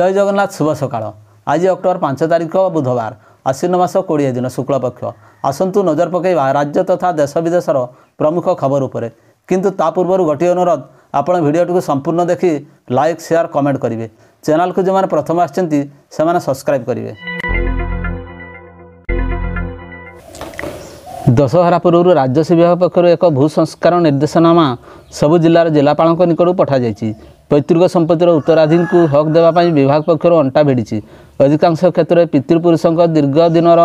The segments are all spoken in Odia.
ଜୟ ଜଗନ୍ନାଥ ଶୁଭ ସକାଳ ଆଜି ଅକ୍ଟୋବର ପାଞ୍ଚ ତାରିଖ ବୁଧବାର ଆଶ୍ୱିନ ମାସ କୋଡ଼ିଏ ଦିନ ଶୁକ୍ଳପକ୍ଷ ଆସନ୍ତୁ ନଜର ପକାଇବା ରାଜ୍ୟ ତଥା ଦେଶ ବିଦେଶର ପ୍ରମୁଖ ଖବର ଉପରେ କିନ୍ତୁ ତା ପୂର୍ବରୁ ଗୋଟିଏ ଅନୁରୋଧ ଆପଣ ଭିଡ଼ିଓଟିକୁ ସମ୍ପୂର୍ଣ୍ଣ ଦେଖି ଲାଇକ୍ ସେୟାର କମେଣ୍ଟ କରିବେ ଚ୍ୟାନେଲକୁ ଯେଉଁମାନେ ପ୍ରଥମ ଆସିଛନ୍ତି ସେମାନେ ସବସ୍କ୍ରାଇବ କରିବେ ଦଶହରା ପୂର୍ବରୁ ରାଜ୍ୟ ବିଭାଗ ପକ୍ଷରୁ ଏକ ଭୂ ସଂସ୍କାର ନିର୍ଦ୍ଦେଶନାମା ସବୁ ଜିଲ୍ଲାର ଜିଲ୍ଲାପାଳଙ୍କ ନିକଟକୁ ପଠାଯାଇଛି ପୈତୃକ ସମ୍ପତ୍ତିର ଉତ୍ତରାଧୀନକୁ ହକ୍ ଦେବା ପାଇଁ ବିଭାଗ ପକ୍ଷରୁ ଅଣ୍ଟା ଭିଡ଼ିଛି ଅଧିକାଂଶ କ୍ଷେତ୍ରରେ ପିତୃପୁରୁଷଙ୍କ ଦୀର୍ଘ ଦିନର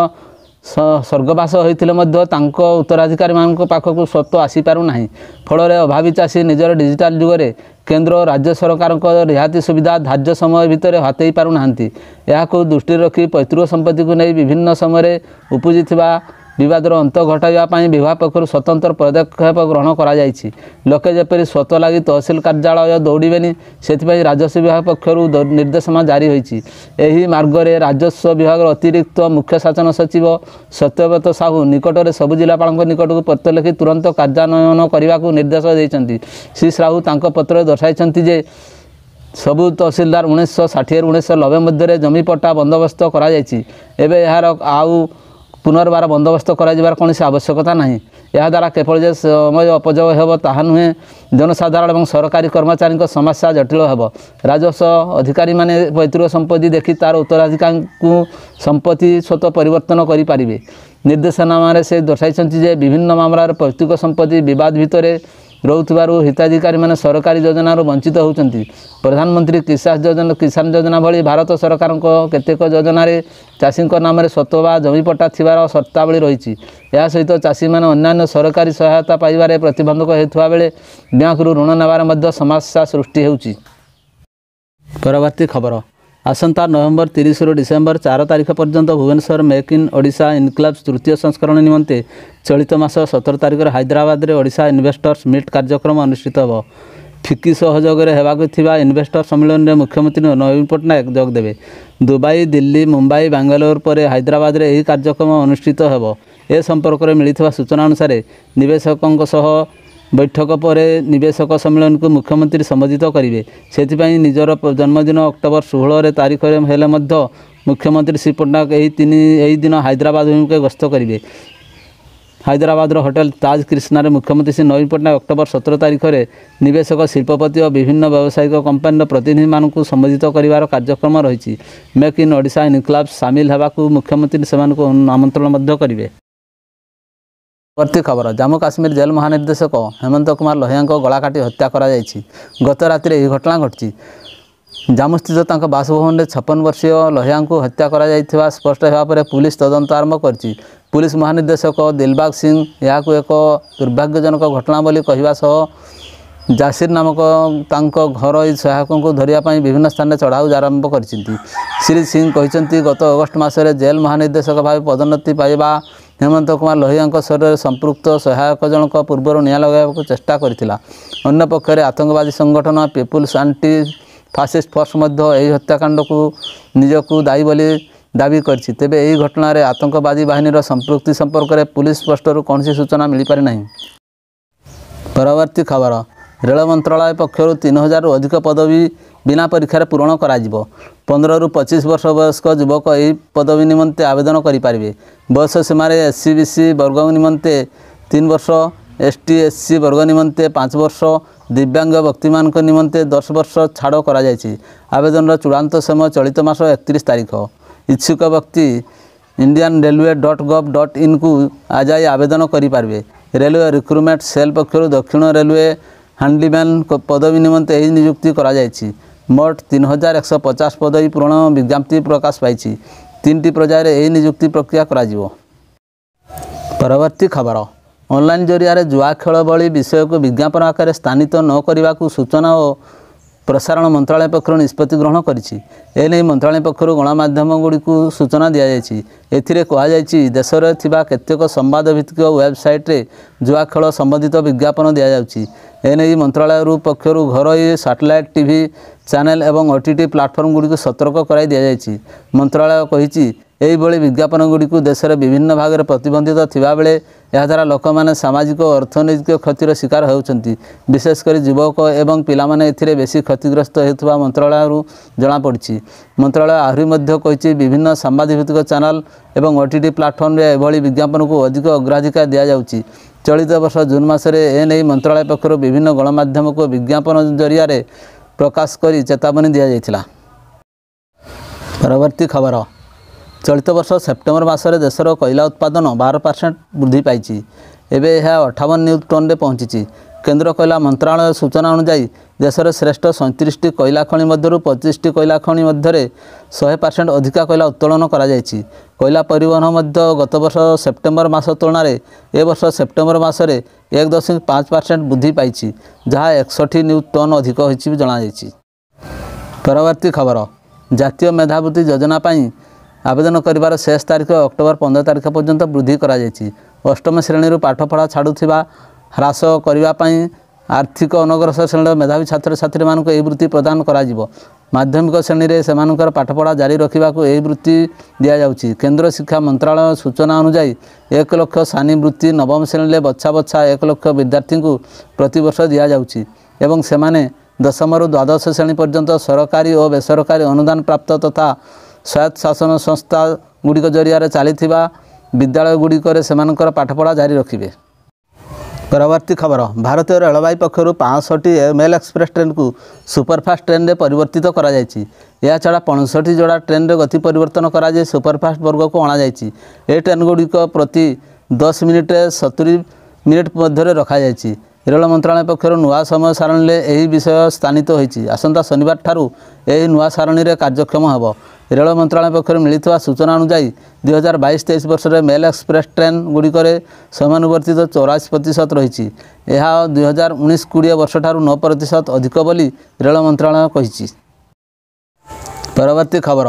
ସ୍ୱର୍ଗବାସ ହୋଇଥିଲେ ମଧ୍ୟ ତାଙ୍କ ଉତ୍ତରାଧିକାରୀମାନଙ୍କ ପାଖକୁ ସ୍ୱତ୍ୱ ଆସିପାରୁନାହିଁ ଫଳରେ ଅଭାବୀ ଚାଷୀ ନିଜର ଡିଜିଟାଲ ଯୁଗରେ କେନ୍ଦ୍ର ଓ ରାଜ୍ୟ ସରକାରଙ୍କ ରିହାତି ସୁବିଧା ଧାର୍ଯ୍ୟ ସମୟ ଭିତରେ ହତେଇ ପାରୁନାହାନ୍ତି ଏହାକୁ ଦୃଷ୍ଟିରେ ରଖି ପୈତୃକ ସମ୍ପତ୍ତିକୁ ନେଇ ବିଭିନ୍ନ ସମୟରେ ଉପୁଜିଥିବା ବିବାଦର ଅନ୍ତ ଘଟାଇବା ପାଇଁ ବିଭାଗ ପକ୍ଷରୁ ସ୍ୱତନ୍ତ୍ର ପଦକ୍ଷେପ ଗ୍ରହଣ କରାଯାଇଛି ଲୋକେ ଯେପରି ସ୍ୱତ ଲାଗି ତହସିଲ କାର୍ଯ୍ୟାଳୟ ଦୌଡ଼ିବେନି ସେଥିପାଇଁ ରାଜସ୍ୱ ବିଭାଗ ପକ୍ଷରୁ ନିର୍ଦ୍ଦେଶନା ଜାରି ହୋଇଛି ଏହି ମାର୍ଗରେ ରାଜସ୍ୱ ବିଭାଗର ଅତିରିକ୍ତ ମୁଖ୍ୟ ଶାସନ ସଚିବ ସତ୍ୟବ୍ରତ ସାହୁ ନିକଟରେ ସବୁ ଜିଲ୍ଲାପାଳଙ୍କ ନିକଟକୁ ପତ୍ର ଲେଖି ତୁରନ୍ତ କାର୍ଯ୍ୟାନ୍ୱୟନ କରିବାକୁ ନିର୍ଦ୍ଦେଶ ଦେଇଛନ୍ତି ଶ୍ରୀ ସାହୁ ତାଙ୍କ ପତ୍ରରେ ଦର୍ଶାଇଛନ୍ତି ଯେ ସବୁ ତହସିଲଦାର ଉଣେଇଶହ ଷାଠିଏରୁ ଉଣେଇଶହ ନବେ ମଧ୍ୟରେ ଜମିପଟା ବନ୍ଦୋବସ୍ତ କରାଯାଇଛି ଏବେ ଏହାର ଆଉ ପୁନର୍ବାର ବନ୍ଦୋବସ୍ତ କରାଯିବାର କୌଣସି ଆବଶ୍ୟକତା ନାହିଁ ଏହାଦ୍ୱାରା କିପରି ଯେ ସମୟ ଅପଯୋଗ ହେବ ତାହା ନୁହେଁ ଜନସାଧାରଣ ଏବଂ ସରକାରୀ କର୍ମଚାରୀଙ୍କ ସମସ୍ୟା ଜଟିଳ ହେବ ରାଜସ୍ୱ ଅଧିକାରୀମାନେ ପୈତୃକ ସମ୍ପତ୍ତି ଦେଖି ତା'ର ଉତ୍ତରାଧିକାରୀଙ୍କୁ ସମ୍ପତ୍ତି ସ୍ୱତ ପରିବର୍ତ୍ତନ କରିପାରିବେ ନିର୍ଦ୍ଦେଶନାମାରେ ସେ ଦର୍ଶାଇଛନ୍ତି ଯେ ବିଭିନ୍ନ ମାମଲାର ପୈତୃକ ସମ୍ପତ୍ତି ବିବାଦ ଭିତରେ ରହୁଥିବାରୁ ହିତାଧିକାରୀମାନେ ସରକାରୀ ଯୋଜନାରୁ ବଞ୍ଚିତ ହେଉଛନ୍ତି ପ୍ରଧାନମନ୍ତ୍ରୀ କିଷାନ ଯୋଜନା କିଷାନ ଯୋଜନା ଭଳି ଭାରତ ସରକାରଙ୍କ କେତେକ ଯୋଜନାରେ ଚାଷୀଙ୍କ ନାମରେ ସତ ସତବା ଜମିପଟା ଥିବାର ସର୍ତ୍ତାବଳୀ ରହିଛି ଏହା ସହିତ ଚାଷୀମାନେ ଅନ୍ୟାନ୍ୟ ସରକାରୀ ସହାୟତା ପାଇବାରେ ପ୍ରତିବନ୍ଧକ ହେଉଥିବା ବେଳେ ବ୍ୟାଙ୍କରୁ ଋଣ ନେବାରେ ମଧ୍ୟ ସମସ୍ୟା ସୃଷ୍ଟି ହେଉଛି ପରବର୍ତ୍ତୀ ଖବର ଆସନ୍ତା ନଭେମ୍ବର ତିରିଶରୁ ଡିସେମ୍ବର ଚାର ତାରିଖ ପର୍ଯ୍ୟନ୍ତ ଭୁବନେଶ୍ୱର ମେକ୍ ଇନ୍ ଓଡ଼ିଶା ଇନକ୍ଲବ୍ସ ତୃତୀୟ ସଂସ୍କରଣ ନିମନ୍ତେ ଚଳିତ ମାସ ସତର ତାରିଖରେ ହାଇଦ୍ରାବାଦରେ ଓଡ଼ିଶା ଇନଭେଷ୍ଟର୍ସ ମିଟ୍ କାର୍ଯ୍ୟକ୍ରମ ଅନୁଷ୍ଠିତ ହେବ ଫିକି ସହଯୋଗରେ ହେବାକୁ ଥିବା ଇନଭେଷ୍ଟର ସମ୍ମିଳନୀରେ ମୁଖ୍ୟମନ୍ତ୍ରୀ ନବୀନ ପଟ୍ଟନାୟକ ଯୋଗଦେବେ ଦୁବାଇ ଦିଲ୍ଲୀ ମୁମ୍ବାଇ ବାଙ୍ଗାଲୋର ପରେ ହାଇଦ୍ରାବାଦରେ ଏହି କାର୍ଯ୍ୟକ୍ରମ ଅନୁଷ୍ଠିତ ହେବ ଏ ସମ୍ପର୍କରେ ମିଳିଥିବା ସୂଚନା ଅନୁସାରେ ନିବେଶକଙ୍କ ସହ ବୈଠକ ପରେ ନିବେଶକ ସମ୍ମିଳନୀକୁ ମୁଖ୍ୟମନ୍ତ୍ରୀ ସମ୍ବୋଧିତ କରିବେ ସେଥିପାଇଁ ନିଜର ଜନ୍ମଦିନ ଅକ୍ଟୋବର ଷୋହଳରେ ତାରିଖରେ ହେଲେ ମଧ୍ୟ ମୁଖ୍ୟମନ୍ତ୍ରୀ ଶ୍ରୀ ପଟ୍ଟନାୟକ ଏହି ତିନି ଏହି ଦିନ ହାଇଦ୍ରାବାଦ ଅଭିମୁଖେ ଗସ୍ତ କରିବେ ହାଇଦ୍ରାବାଦର ହୋଟେଲ ତାଜ କ୍ରିଷ୍ଣାରେ ମୁଖ୍ୟମନ୍ତ୍ରୀ ଶ୍ରୀ ନବୀନ ପଟ୍ଟନାୟକ ଅକ୍ଟୋବର ସତର ତାରିଖରେ ନିବେଶକ ଶିଳ୍ପପତି ଓ ବିଭିନ୍ନ ବ୍ୟବସାୟିକ କମ୍ପାନୀର ପ୍ରତିନିଧିମାନଙ୍କୁ ସମ୍ବୋଧିତ କରିବାର କାର୍ଯ୍ୟକ୍ରମ ରହିଛି ମେକ୍ ଇନ୍ ଓଡ଼ିଶା ଇନ୍କ୍ଲାବ୍ ସାମିଲ ହେବାକୁ ମୁଖ୍ୟମନ୍ତ୍ରୀ ସେମାନଙ୍କୁ ଆମନ୍ତ୍ରଣ ମଧ୍ୟ କରିବେ ପରବର୍ତ୍ତୀ ଖବର ଜାମ୍ମୁ କାଶ୍ମୀର ଜେଲ୍ ମହାନିର୍ଦ୍ଦେଶକ ହେମନ୍ତ କୁମାର ଲୋହିଆଙ୍କ ଗଳାକାଟି ହତ୍ୟା କରାଯାଇଛି ଗତ ରାତିରେ ଏହି ଘଟଣା ଘଟିଛି ଜାମ୍ମୁସ୍ଥିତ ତାଙ୍କ ବାସଭବନରେ ଛପନ ବର୍ଷୀୟ ଲୋହିଆଙ୍କୁ ହତ୍ୟା କରାଯାଇଥିବା ସ୍ପଷ୍ଟ ହେବା ପରେ ପୁଲିସ୍ ତଦନ୍ତ ଆରମ୍ଭ କରିଛି ପୁଲିସ୍ ମହାନିର୍ଦ୍ଦେଶକ ଦିଲବାଗ ସିଂ ଏହାକୁ ଏକ ଦୁର୍ଭାଗ୍ୟଜନକ ଘଟଣା ବୋଲି କହିବା ସହ ଜାସିର ନାମକ ତାଙ୍କ ଘରୋଇ ସହାୟକଙ୍କୁ ଧରିବା ପାଇଁ ବିଭିନ୍ନ ସ୍ଥାନରେ ଚଢ଼ାଉ ଆରମ୍ଭ କରିଛନ୍ତି ଶ୍ରୀ ସିଂ କହିଛନ୍ତି ଗତ ଅଗଷ୍ଟ ମାସରେ ଜେଲ୍ ମହାନିର୍ଦ୍ଦେଶକ ଭାବେ ପଦୋନ୍ନତି ପାଇବା ହେମନ୍ତ କୁମାର ଲୋହିଆଙ୍କ ଶରୀରରେ ସମ୍ପୃକ୍ତ ସହାୟକ ଜଣକ ପୂର୍ବରୁ ନିଆଁ ଲଗାଇବାକୁ ଚେଷ୍ଟା କରିଥିଲା ଅନ୍ୟପକ୍ଷରେ ଆତଙ୍କବାଦୀ ସଂଗଠନ ପିପୁଲ୍ସ ଆଣ୍ଟି ଫାସିଷ୍ଟ ଫୋର୍ସ ମଧ୍ୟ ଏହି ହତ୍ୟାକାଣ୍ଡକୁ ନିଜକୁ ଦାୟୀ ବୋଲି ଦାବି କରିଛି ତେବେ ଏହି ଘଟଣାରେ ଆତଙ୍କବାଦୀ ବାହିନୀର ସମ୍ପୃକ୍ତି ସମ୍ପର୍କରେ ପୁଲିସ୍ ସ୍ପଷ୍ଟରୁ କୌଣସି ସୂଚନା ମିଳିପାରିନାହିଁ ପରବର୍ତ୍ତୀ ଖବର ରେଳ ମନ୍ତ୍ରଣାଳୟ ପକ୍ଷରୁ ତିନି ହଜାରରୁ ଅଧିକ ପଦବୀ ବିନା ପରୀକ୍ଷାରେ ପୂରଣ କରାଯିବ ପନ୍ଦରରୁ ପଚିଶ ବର୍ଷ ବୟସ୍କ ଯୁବକ ଏହି ପଦବୀ ନିମନ୍ତେ ଆବେଦନ କରିପାରିବେ ବୟସ ସୀମାରେ ଏସ୍ସି ବିସି ବର୍ଗ ନିମନ୍ତେ ତିନି ବର୍ଷ ଏସ୍ଟି ଏସ୍ସି ବର୍ଗ ନିମନ୍ତେ ପାଞ୍ଚ ବର୍ଷ ଦିବ୍ୟାଙ୍ଗ ବ୍ୟକ୍ତିମାନଙ୍କ ନିମନ୍ତେ ଦଶ ବର୍ଷ ଛାଡ଼ କରାଯାଇଛି ଆବେଦନର ଚୂଡ଼ାନ୍ତ ସମୟ ଚଳିତ ମାସ ଏକତିରିଶ ତାରିଖ ଇଚ୍ଛୁକ ବ୍ୟକ୍ତି Indian railway dot gov dot ଇନ୍କୁ ଆଯାଇ ଆବେଦନ କରିପାରିବେ ରେଲୱେ ରିକ୍ରୁଟମେଣ୍ଟ ସେଲ୍ ପକ୍ଷରୁ ଦକ୍ଷିଣ ରେଲୱେ ହ୍ୟାଣ୍ଡିମ୍ୟାନ୍ ପଦବୀ ନିମନ୍ତେ ଏହି ନିଯୁକ୍ତି କରାଯାଇଛି ମୋଟ ତିନି ହଜାର ଏକଶହ ପଚାଶ ପଦବୀ ପୂରଣ ବିଜ୍ଞପ୍ତି ପ୍ରକାଶ ପାଇଛି ତିନିଟି ପର୍ଯ୍ୟାୟରେ ଏହି ନିଯୁକ୍ତି ପ୍ରକ୍ରିୟା କରାଯିବ ପରବର୍ତ୍ତୀ ଖବର ଅନଲାଇନ୍ ଜରିଆରେ ଜୁଆ ଖେଳ ଭଳି ବିଷୟକୁ ବିଜ୍ଞାପନ ଆକାରରେ ସ୍ଥାନିତ ନ କରିବାକୁ ସୂଚନା ଓ ପ୍ରସାରଣ ମନ୍ତ୍ରାଳୟ ପକ୍ଷରୁ ନିଷ୍ପତ୍ତି ଗ୍ରହଣ କରିଛି ଏନେଇ ମନ୍ତ୍ରାଳୟ ପକ୍ଷରୁ ଗଣମାଧ୍ୟମଗୁଡ଼ିକୁ ସୂଚନା ଦିଆଯାଇଛି ଏଥିରେ କୁହାଯାଇଛି ଦେଶରେ ଥିବା କେତେକ ସମ୍ବାଦ ଭିତ୍ତିକ ୱେବସାଇଟ୍ରେ ଜୁଆ ଖେଳ ସମ୍ବନ୍ଧିତ ବିଜ୍ଞାପନ ଦିଆଯାଉଛି ଏନେଇ ମନ୍ତ୍ରାଳୟରୁ ପକ୍ଷରୁ ଘରୋଇ ସାଟେଲାଇଟ୍ ଟିଭି ଚ୍ୟାନେଲ୍ ଏବଂ ଓ ଟି ଟି ପ୍ଲାଟଫର୍ମଗୁଡ଼ିକୁ ସତର୍କ କରାଇ ଦିଆଯାଇଛି ମନ୍ତ୍ରାଳୟ କହିଛି ଏହିଭଳି ବିଜ୍ଞାପନ ଗୁଡ଼ିକୁ ଦେଶର ବିଭିନ୍ନ ଭାଗରେ ପ୍ରତିବନ୍ଧିତ ଥିବାବେଳେ ଏହାଦ୍ୱାରା ଲୋକମାନେ ସାମାଜିକ ଓ ଅର୍ଥନୈତିକ କ୍ଷତିର ଶିକାର ହେଉଛନ୍ତି ବିଶେଷ କରି ଯୁବକ ଏବଂ ପିଲାମାନେ ଏଥିରେ ବେଶୀ କ୍ଷତିଗ୍ରସ୍ତ ହେଉଥିବା ମନ୍ତ୍ରଣାଳୟରୁ ଜଣାପଡ଼ିଛି ମନ୍ତ୍ରଣାଳୟ ଆହୁରି ମଧ୍ୟ କହିଛି ବିଭିନ୍ନ ସାମ୍ବାଦିକଭିତ୍ତିକ ଚ୍ୟାନେଲ ଏବଂ ଓ ଟି ଟି ପ୍ଲାଟଫର୍ମରେ ଏଭଳି ବିଜ୍ଞାପନକୁ ଅଧିକ ଅଗ୍ରାଧିକାର ଦିଆଯାଉଛି ଚଳିତ ବର୍ଷ ଜୁନ୍ ମାସରେ ଏନେଇ ମନ୍ତ୍ରଣାଳୟ ପକ୍ଷରୁ ବିଭିନ୍ନ ଗଣମାଧ୍ୟମକୁ ବିଜ୍ଞାପନ ଜରିଆରେ ପ୍ରକାଶ କରି ଚେତାବନୀ ଦିଆଯାଇଥିଲା ପରବର୍ତ୍ତୀ ଖବର ଚଳିତ ବର୍ଷ ସେପ୍ଟେମ୍ବର ମାସରେ ଦେଶର କୋଇଲା ଉତ୍ପାଦନ ବାର ପରସେଣ୍ଟ ବୃଦ୍ଧି ପାଇଛି ଏବେ ଏହା ଅଠାବନ ନ୍ୟୁଜ୍ ଟନ୍ରେ ପହଞ୍ଚିଛି କେନ୍ଦ୍ର କୋଇଲା ମନ୍ତ୍ରଣାଳୟ ସୂଚନା ଅନୁଯାୟୀ ଦେଶରେ ଶ୍ରେଷ୍ଠ ସଇଁତିରିଶଟି କୋଇଲା ଖଣି ମଧ୍ୟରୁ ପଚିଶଟି କୋଇଲା ଖଣି ମଧ୍ୟରେ ଶହେ ପରସେଣ୍ଟ ଅଧିକା କୋଇଲା ଉତ୍ତୋଳନ କରାଯାଇଛି କୋଇଲା ପରିବହନ ମଧ୍ୟ ଗତ ବର୍ଷ ସେପ୍ଟେମ୍ବର ମାସ ତୁଳନାରେ ଏ ବର୍ଷ ସେପ୍ଟେମ୍ବର ମାସରେ ଏକ ଦଶମିକ ପାଞ୍ଚ ପରସେଣ୍ଟ ବୃଦ୍ଧି ପାଇଛି ଯାହା ଏକଷଠି ନ୍ୟୁଜ୍ ଟନ୍ ଅଧିକ ହୋଇଛି ବି ଜଣାଯାଇଛି ପରବର୍ତ୍ତୀ ଖବର ଜାତୀୟ ମେଧାବୃତ୍ତି ଯୋଜନା ପାଇଁ ଆବେଦନ କରିବାର ଶେଷ ତାରିଖ ଅକ୍ଟୋବର ପନ୍ଦର ତାରିଖ ପର୍ଯ୍ୟନ୍ତ ବୃଦ୍ଧି କରାଯାଇଛି ଅଷ୍ଟମ ଶ୍ରେଣୀରୁ ପାଠପଢ଼ା ଛାଡ଼ୁଥିବା ହ୍ରାସ କରିବା ପାଇଁ ଆର୍ଥିକ ଅନଗ୍ରସର ଶ୍ରେଣୀର ମେଧାବୀ ଛାତ୍ରଛାତ୍ରୀମାନଙ୍କୁ ଏହି ବୃତ୍ତି ପ୍ରଦାନ କରାଯିବ ମାଧ୍ୟମିକ ଶ୍ରେଣୀରେ ସେମାନଙ୍କର ପାଠପଢ଼ା ଜାରି ରଖିବାକୁ ଏହି ବୃତ୍ତି ଦିଆଯାଉଛି କେନ୍ଦ୍ର ଶିକ୍ଷା ମନ୍ତ୍ରାଳୟ ସୂଚନା ଅନୁଯାୟୀ ଏକ ଲକ୍ଷ ସାନି ବୃତ୍ତି ନବମ ଶ୍ରେଣୀରେ ବଛା ବଛା ଏକ ଲକ୍ଷ ବିଦ୍ୟାର୍ଥୀଙ୍କୁ ପ୍ରତିବର୍ଷ ଦିଆଯାଉଛି ଏବଂ ସେମାନେ ଦଶମରୁ ଦ୍ୱାଦଶ ଶ୍ରେଣୀ ପର୍ଯ୍ୟନ୍ତ ସରକାରୀ ଓ ବେସରକାରୀ ଅନୁଦାନ ପ୍ରାପ୍ତ ତଥା ସ୍ୱାୟତ୍ତ ଶାସନ ସଂସ୍ଥା ଗୁଡ଼ିକ ଜରିଆରେ ଚାଲିଥିବା ବିଦ୍ୟାଳୟ ଗୁଡ଼ିକରେ ସେମାନଙ୍କର ପାଠପଢ଼ା ଜାରି ରଖିବେ ପରବର୍ତ୍ତୀ ଖବର ଭାରତୀୟ ରେଳବାଇ ପକ୍ଷରୁ ପାଞ୍ଚଶହଟି ମେଲ୍ ଏକ୍ସପ୍ରେସ୍ ଟ୍ରେନ୍କୁ ସୁପରଫାଷ୍ଟ ଟ୍ରେନ୍ରେ ପରିବର୍ତ୍ତିତ କରାଯାଇଛି ଏହାଛଡ଼ା ପଞ୍ଚଷଠି ଯୋଡ଼ା ଟ୍ରେନ୍ରେ ଗତି ପରିବର୍ତ୍ତନ କରାଯାଇ ସୁପରଫାଷ୍ଟ ବର୍ଗକୁ ଅଣାଯାଇଛି ଏ ଟ୍ରେନ୍ଗୁଡ଼ିକ ପ୍ରତି ଦଶ ମିନିଟ୍ରେ ସତୁରି ମିନିଟ୍ ମଧ୍ୟରେ ରଖାଯାଇଛି ରେଳ ମନ୍ତ୍ରଣାଳୟ ପକ୍ଷରୁ ନୂଆ ସମୟ ସାରଣୀରେ ଏହି ବିଷୟ ସ୍ଥାନିତ ହୋଇଛି ଆସନ୍ତା ଶନିବାର ଠାରୁ ଏହି ନୂଆ ସାରଣୀରେ କାର୍ଯ୍ୟକ୍ଷମ ହେବ ରେଳ ମନ୍ତ୍ରଣାଳୟ ପକ୍ଷରୁ ମିଳିଥିବା ସୂଚନା ଅନୁଯାୟୀ ଦୁଇ ହଜାର ବାଇଶ ତେଇଶ ବର୍ଷରେ ମେଲ୍ ଏକ୍ସପ୍ରେସ୍ ଟ୍ରେନ୍ ଗୁଡ଼ିକରେ ସମୟାନୁବର୍ତ୍ତିତ ଚଉରାଶୀ ପ୍ରତିଶତ ରହିଛି ଏହା ଦୁଇ ହଜାର ଉଣେଇଶ କୋଡ଼ିଏ ବର୍ଷଠାରୁ ନଅ ପ୍ରତିଶତ ଅଧିକ ବୋଲି ରେଳ ମନ୍ତ୍ରଣାଳୟ କହିଛି ପରବର୍ତ୍ତୀ ଖବର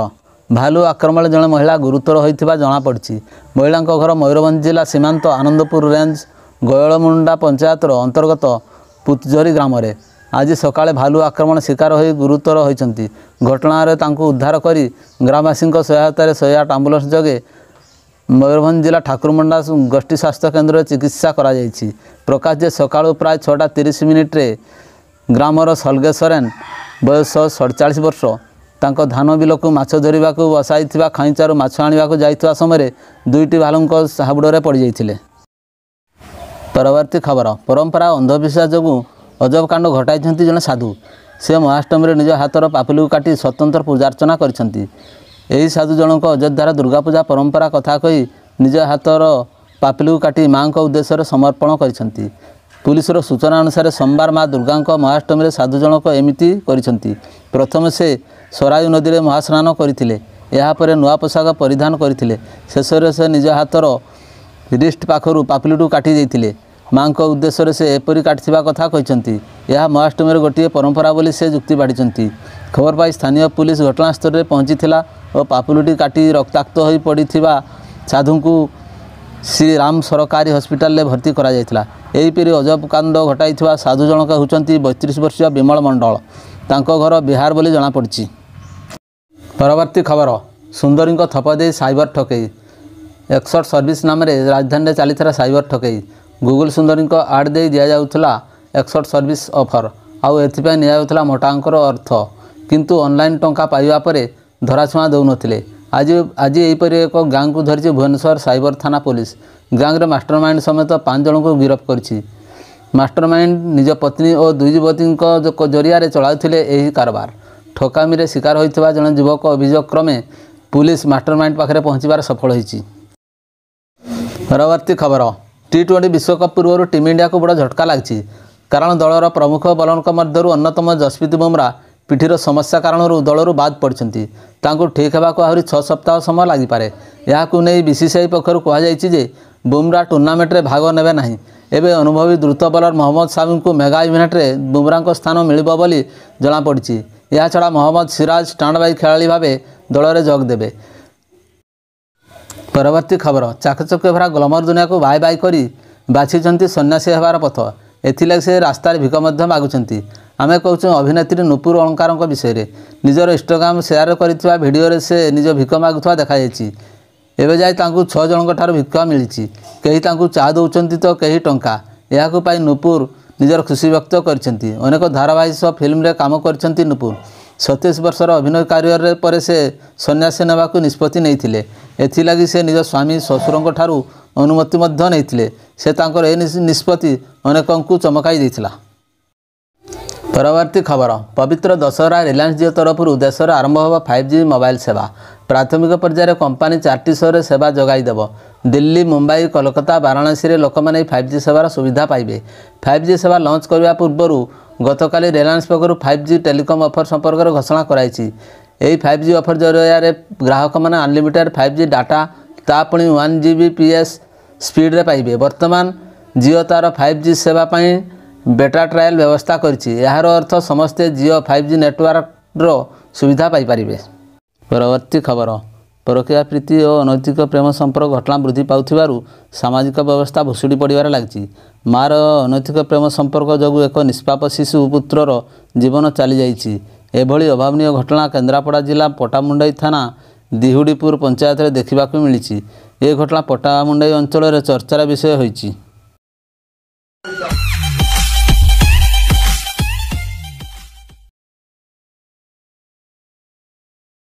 ଭାଲୁ ଆକ୍ରମଣରେ ଜଣେ ମହିଳା ଗୁରୁତର ହୋଇଥିବା ଜଣାପଡ଼ିଛି ମହିଳାଙ୍କ ଘର ମୟୂରଭଞ୍ଜ ଜିଲ୍ଲା ସୀମାନ୍ତ ଆନନ୍ଦପୁର ରେଞ୍ଜ ଗୟଳମୁଣ୍ଡା ପଞ୍ଚାୟତର ଅନ୍ତର୍ଗତ ପୁତଜରୀ ଗ୍ରାମରେ ଆଜି ସକାଳେ ଭାଲୁ ଆକ୍ରମଣ ଶିକାର ହୋଇ ଗୁରୁତର ହୋଇଛନ୍ତି ଘଟଣାରେ ତାଙ୍କୁ ଉଦ୍ଧାର କରି ଗ୍ରାମବାସୀଙ୍କ ସହାୟତାରେ ଶହେ ଆଠ ଆମ୍ବୁଲାନ୍ସ ଯୋଗେ ମୟୂରଭଞ୍ଜ ଜିଲ୍ଲା ଠାକୁରମୁଣ୍ଡା ଗୋଷ୍ଠୀ ସ୍ୱାସ୍ଥ୍ୟ କେନ୍ଦ୍ରରେ ଚିକିତ୍ସା କରାଯାଇଛି ପ୍ରକାଶ ଯେ ସକାଳୁ ପ୍ରାୟ ଛଅଟା ତିରିଶ ମିନିଟ୍ରେ ଗ୍ରାମର ସଲଗେଶ୍ୱରେନ୍ ବୟସ ସଡ଼ଚାଳିଶ ବର୍ଷ ତାଙ୍କ ଧାନ ବିଲକୁ ମାଛ ଧରିବାକୁ ବସାଇଥିବା ଖାଇଁଚାରୁ ମାଛ ଆଣିବାକୁ ଯାଇଥିବା ସମୟରେ ଦୁଇଟି ଭାଲୁଙ୍କ ହାବୁଡ଼ରେ ପଡ଼ିଯାଇଥିଲେ ପରବର୍ତ୍ତୀ ଖବର ପରମ୍ପରା ଅନ୍ଧବିଶ୍ୱାସ ଯୋଗୁଁ ଅଜବ କାଣ୍ଡ ଘଟାଇଛନ୍ତି ଜଣେ ସାଧୁ ସେ ମହାଷ୍ଟମୀରେ ନିଜ ହାତର ପାପୁଲିକୁ କାଟି ସ୍ୱତନ୍ତ୍ର ପୂଜାର୍ଚ୍ଚନା କରିଛନ୍ତି ଏହି ସାଧୁ ଜଣଙ୍କ ଅଯୋଧ୍ୟାର ଦୁର୍ଗାପୂଜା ପରମ୍ପରା କଥା କହି ନିଜ ହାତର ପାପିଲିକୁ କାଟି ମାଆଙ୍କ ଉଦ୍ଦେଶ୍ୟରେ ସମର୍ପଣ କରିଛନ୍ତି ପୁଲିସର ସୂଚନା ଅନୁସାରେ ସୋମବାର ମା ଦୁର୍ଗାଙ୍କ ମହାଷ୍ଟମୀରେ ସାଧୁ ଜଣକ ଏମିତି କରିଛନ୍ତି ପ୍ରଥମେ ସେ ସରାୟୁ ନଦୀରେ ମହାସ୍ନାନ କରିଥିଲେ ଏହାପରେ ନୂଆ ପୋଷାକ ପରିଧାନ କରିଥିଲେ ଶେଷରେ ସେ ନିଜ ହାତର ରିଷ୍ଟ ପାଖରୁ ପାପିଲିଟିକୁ କାଟି ଦେଇଥିଲେ ମାଆଙ୍କ ଉଦ୍ଦେଶ୍ୟରେ ସେ ଏପରି କାଟିଥିବା କଥା କହିଛନ୍ତି ଏହା ମହାଷ୍ଟମୀର ଗୋଟିଏ ପରମ୍ପରା ବୋଲି ସେ ଯୁକ୍ତି ବାଢ଼ିଛନ୍ତି ଖବର ପାଇ ସ୍ଥାନୀୟ ପୁଲିସ ଘଟଣାସ୍ଥଳରେ ପହଞ୍ଚିଥିଲା ଓ ପାପୁଲୁଟି କାଟି ରକ୍ତାକ୍ତ ହୋଇ ପଡ଼ିଥିବା ସାଧୁଙ୍କୁ ଶ୍ରୀରାମ ସରକାରୀ ହସ୍ପିଟାଲରେ ଭର୍ତ୍ତି କରାଯାଇଥିଲା ଏହିପରି ଅଜବକାଣ୍ଡ ଘଟାଇଥିବା ସାଧୁ ଜଣକ ହେଉଛନ୍ତି ବୈତିରିଶ ବର୍ଷୀୟ ବିମଳ ମଣ୍ଡଳ ତାଙ୍କ ଘର ବିହାର ବୋଲି ଜଣାପଡ଼ିଛି ପରବର୍ତ୍ତୀ ଖବର ସୁନ୍ଦରୀଙ୍କ ଥପ ଦେଇ ସାଇବର ଠକେଇ ଏକ୍ସଟ ସର୍ଭିସ୍ ନାମରେ ରାଜଧାନୀରେ ଚାଲିଥିଲା ସାଇବର ଠକେଇ ଗୁଗୁଲ୍ ସୁନ୍ଦରୀଙ୍କ ଆଡ଼୍ ଦେଇ ଦିଆଯାଉଥିଲା ଏକ୍ସଟ ସର୍ଭିସ୍ ଅଫର୍ ଆଉ ଏଥିପାଇଁ ନିଆଯାଉଥିଲା ମୋଟାଙ୍କର ଅର୍ଥ କିନ୍ତୁ ଅନଲାଇନ୍ ଟଙ୍କା ପାଇବା ପରେ ଧରାଛୁଆଁ ଦେଉନଥିଲେ ଆଜି ଆଜି ଏହିପରି ଏକ ଗ୍ୟାଙ୍ଗକୁ ଧରିଛି ଭୁବନେଶ୍ୱର ସାଇବର ଥାନା ପୋଲିସ ଗ୍ୟାଙ୍ଗର ମାଷ୍ଟର ମାଇଣ୍ଡ ସମେତ ପାଞ୍ଚ ଜଣଙ୍କୁ ଗିରଫ କରିଛି ମାଷ୍ଟର ମାଇଣ୍ଡ ନିଜ ପତ୍ନୀ ଓ ଦୁଇ ଯୁବତୀଙ୍କ ଜରିଆରେ ଚଳାଉଥିଲେ ଏହି କାରବାର ଠକାମିରେ ଶିକାର ହୋଇଥିବା ଜଣେ ଯୁବକ ଅଭିଯୋଗ କ୍ରମେ ପୁଲିସ ମାଷ୍ଟର ମାଇଣ୍ଡ ପାଖରେ ପହଞ୍ଚିବାରେ ସଫଳ ହୋଇଛି ପରବର୍ତ୍ତୀ ଖବର ଟି ଟ୍ୱେଣ୍ଟି ବିଶ୍ୱକପ୍ ପୂର୍ବରୁ ଟିମ୍ ଇଣ୍ଡିଆକୁ ବଡ଼ ଝଟକା ଲାଗିଛି କାରଣ ଦଳର ପ୍ରମୁଖ ବୋଲରଙ୍କ ମଧ୍ୟରୁ ଅନ୍ୟତମ ଯଶପ୍ରୀତ ବୁମ୍ରା ପିଠିର ସମସ୍ୟା କାରଣରୁ ଦଳରୁ ବାଦ୍ ପଡ଼ିଛନ୍ତି ତାଙ୍କୁ ଠିକ୍ ହେବାକୁ ଆହୁରି ଛଅ ସପ୍ତାହ ସମୟ ଲାଗିପାରେ ଏହାକୁ ନେଇ ବିସିସିଆଇ ପକ୍ଷରୁ କୁହାଯାଇଛି ଯେ ବୁମ୍ରା ଟୁର୍ଣ୍ଣାମେଣ୍ଟରେ ଭାଗ ନେବେ ନାହିଁ ଏବେ ଅନୁଭବୀ ଦ୍ରୁତ ବୋଲର ମହମ୍ମଦ ସାମିଙ୍କୁ ମେଗା ଇଭେଣ୍ଟରେ ବୁମ୍ରାଙ୍କ ସ୍ଥାନ ମିଳିବ ବୋଲି ଜଣାପଡ଼ିଛି ଏହାଛଡ଼ା ମହମ୍ମଦ ସିରାଜ ଷ୍ଟାଣ୍ଡବାଇ ଖେଳାଳି ଭାବେ ଦଳରେ ଯୋଗ ଦେବେ ପରବର୍ତ୍ତୀ ଖବର ଚାକଚକ ଭରା ଗ୍ଲମର ଦୁନିଆକୁ ବାଏ ବାଏ କରି ବାଛିଛନ୍ତି ସନ୍ନ୍ୟାସୀ ହେବାର ପଥ ଏଥିଲାଗି ସେ ରାସ୍ତାରେ ଭିକ ମଧ୍ୟ ମାଗୁଛନ୍ତି ଆମେ କହୁଛୁ ଅଭିନେତ୍ରୀ ନୁପୁର ଅଳଙ୍କାରଙ୍କ ବିଷୟରେ ନିଜର ଇନଷ୍ଟାଗ୍ରାମ ସେୟାର କରିଥିବା ଭିଡ଼ିଓରେ ସେ ନିଜ ଭିକ ମାଗୁଥିବା ଦେଖାଯାଇଛି ଏବେ ଯାଏ ତାଙ୍କୁ ଛଅ ଜଣଙ୍କ ଠାରୁ ଭିକ ମିଳିଛି କେହି ତାଙ୍କୁ ଚା ଦେଉଛନ୍ତି ତ କେହି ଟଙ୍କା ଏହାକୁ ପାଇଁ ନୁପୁର ନିଜର ଖୁସି ବ୍ୟକ୍ତ କରିଛନ୍ତି ଅନେକ ଧାରାବାହିକ ସହ ଫିଲ୍ମରେ କାମ କରିଛନ୍ତି ନୁପୁର ସତେଇଶ ବର୍ଷର ଅଭିନୟ କାରିଅରରେ ପରେ ସେ ସନ୍ନ୍ୟାସୀ ନେବାକୁ ନିଷ୍ପତ୍ତି ନେଇଥିଲେ ଏଥିଲାଗି ସେ ନିଜ ସ୍ୱାମୀ ଶ୍ୱଶୁରଙ୍କ ଠାରୁ ଅନୁମତି ମଧ୍ୟ ନେଇଥିଲେ ସେ ତାଙ୍କର ଏ ନିଷ୍ପତ୍ତି ଅନେକଙ୍କୁ ଚମକାଇ ଦେଇଥିଲା ପରବର୍ତ୍ତୀ ଖବର ପବିତ୍ର ଦଶହରା ରିଲାଏନ୍ସ ଜିଓ ତରଫରୁ ଦେଶରେ ଆରମ୍ଭ ହେବ ଫାଇଭ୍ ଜି ମୋବାଇଲ୍ ସେବା ପ୍ରାଥମିକ ପର୍ଯ୍ୟାୟରେ କମ୍ପାନୀ ଚାରିଟି ସହରରେ ସେବା ଯୋଗାଇ ଦେବ ଦିଲ୍ଲୀ ମୁମ୍ବାଇ କୋଲକାତା ବାରାଣସୀରେ ଲୋକମାନେ ଫାଇଭ୍ ଜି ସେବାର ସୁବିଧା ପାଇବେ ଫାଇଭ୍ ଜି ସେବା ଲଞ୍ଚ କରିବା ପୂର୍ବରୁ ଗତକାଲି ରିଲାଏନ୍ସ ପକ୍ଷରୁ ଫାଇଭ୍ ଜି ଟେଲିକମ୍ ଅଫର୍ ସମ୍ପର୍କରେ ଘୋଷଣା କରାଯାଇଛି ଏହି ଫାଇଭ୍ ଜି ଅଫର୍ ଜରିଆରେ ଗ୍ରାହକମାନେ ଅନ୍ଲିମିଟେଡ଼୍ ଫାଇଭ୍ ଜି ଡାଟା ତା ପୁଣି one G B P S ସ୍ପିଡ଼୍ରେ ପାଇବେ ବର୍ତ୍ତମାନ ଜିଓ ତା'ର ଫାଇଭ୍ ଜି ସେବା ପାଇଁ ବେଟା ଟ୍ରାଏଲ୍ ବ୍ୟବସ୍ଥା କରିଛି ଏହାର ଅର୍ଥ ସମସ୍ତେ ଜିଓ ଫାଇଭ୍ ଜି ନେଟୱାର୍କର ସୁବିଧା ପାଇପାରିବେ ପରବର୍ତ୍ତୀ ଖବର ପରକ୍ରିୟା ପ୍ରୀତି ଓ ଅନୈତିକ ପ୍ରେମ ସମ୍ପର୍କ ଘଟଣା ବୃଦ୍ଧି ପାଉଥିବାରୁ ସାମାଜିକ ବ୍ୟବସ୍ଥା ଭୁଷୁଡ଼ି ପଡ଼ିବାରେ ଲାଗିଛି ମାଆର ଅନୈତିକ ପ୍ରେମ ସମ୍ପର୍କ ଯୋଗୁଁ ଏକ ନିଷ୍ପାପ ଶିଶୁ ପୁତ୍ରର ଜୀବନ ଚାଲିଯାଇଛି ଏଭଳି ଅଭାବନୀୟ ଘଟଣା କେନ୍ଦ୍ରାପଡ଼ା ଜିଲ୍ଲା ପଟାମୁଣ୍ଡାଇ ଥାନା ଦିହୁଡ଼ିପୁର ପଞ୍ଚାୟତରେ ଦେଖିବାକୁ ମିଳିଛି ଏ ଘଟଣା ପଟାମୁଣ୍ଡାଇ ଅଞ୍ଚଳରେ ଚର୍ଚ୍ଚାର ବିଷୟ ହୋଇଛି